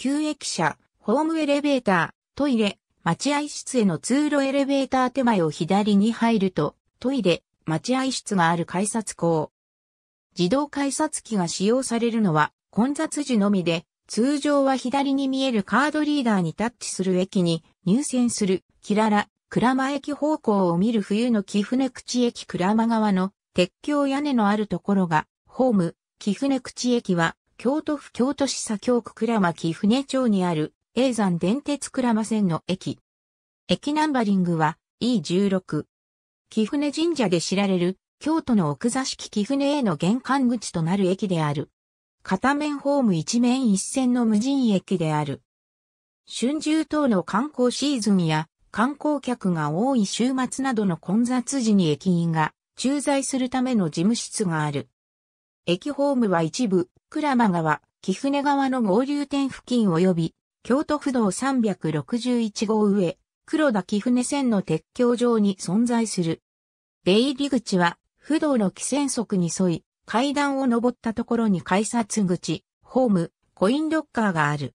旧駅舎、ホームエレベーター、トイレ、待合室への通路エレベーター手前を左に入ると、トイレ、待合室がある改札口。自動改札機が使用されるのは混雑時のみで、通常は左に見えるカードリーダーにタッチする駅に入線する、キララ、鞍馬駅方向を見る冬の貴船口駅鞍馬側の鉄橋屋根のあるところが、ホーム、貴船口駅は京都府京都市左京区倉巻船町にある、永山電鉄倉間線の駅。駅ナンバリングは E16。木船神社で知られる、京都の奥座敷木船への玄関口となる駅である。片面ホーム一面一線の無人駅である。春秋等の観光シーズンや観光客が多い週末などの混雑時に駅員が駐在するための事務室がある。駅ホームは一部鞍馬川、貴船川の合流点付近及び、京都府道361号上、黒田貴船線の鉄橋上に存在する。出入り口は、府道の規制則に沿い、階段を登ったところに改札口、ホーム、コインロッカーがある。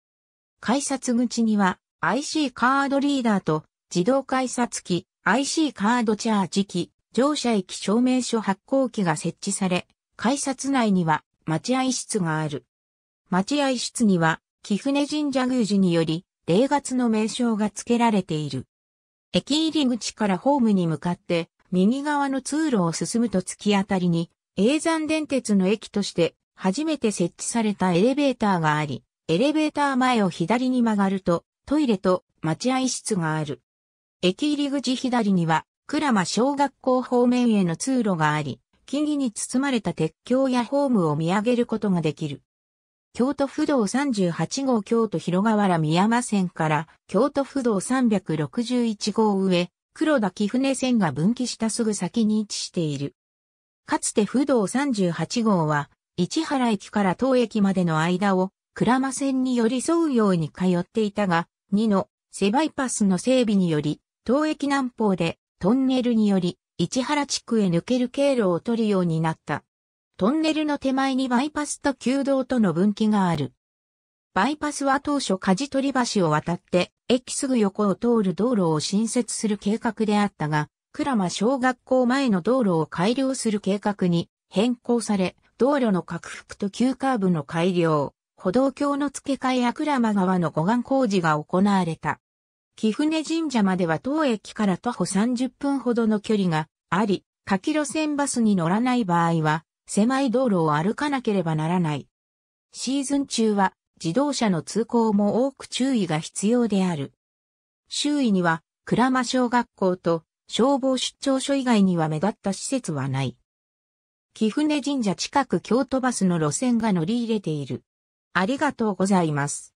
改札口には、IC カードリーダーと、自動改札機、IC カードチャージ機、乗車駅証明書発行機が設置され、改札内には待合室がある。待合室には、貴船神社宮寺により、霊月の名称が付けられている。駅入り口からホームに向かって、右側の通路を進むと突き当たりに、永山電鉄の駅として初めて設置されたエレベーターがあり、エレベーター前を左に曲がると、トイレと待合室がある。駅入り口左には、倉間小学校方面への通路があり、木々に包まれた鉄橋やホームを見上げることができる。京都府道38号京都広河原宮間線から京都府道361号上、黒田木船線が分岐したすぐ先に位置している。かつて府道38号は、市原駅から当駅までの間を、倉間線に寄り添うように通っていたが、2の、セバイパスの整備により、当駅南方で、トンネルにより、市原地区へ抜ける経路を取るようになった。トンネルの手前にバイパスと旧道との分岐がある。バイパスは当初舵取り橋を渡って、駅すぐ横を通る道路を新設する計画であったが、倉間小学校前の道路を改良する計画に変更され、道路の拡幅と急カーブの改良、歩道橋の付け替えや倉間川の護岸工事が行われた。貴船神社までは当駅から徒歩30分ほどの距離があり、記路線バスに乗らない場合は、狭い道路を歩かなければならない。シーズン中は、自動車の通行も多く注意が必要である。周囲には、鞍馬小学校と消防出張所以外には目立った施設はない。貴船神社近く京都バスの路線が乗り入れている。ありがとうございます。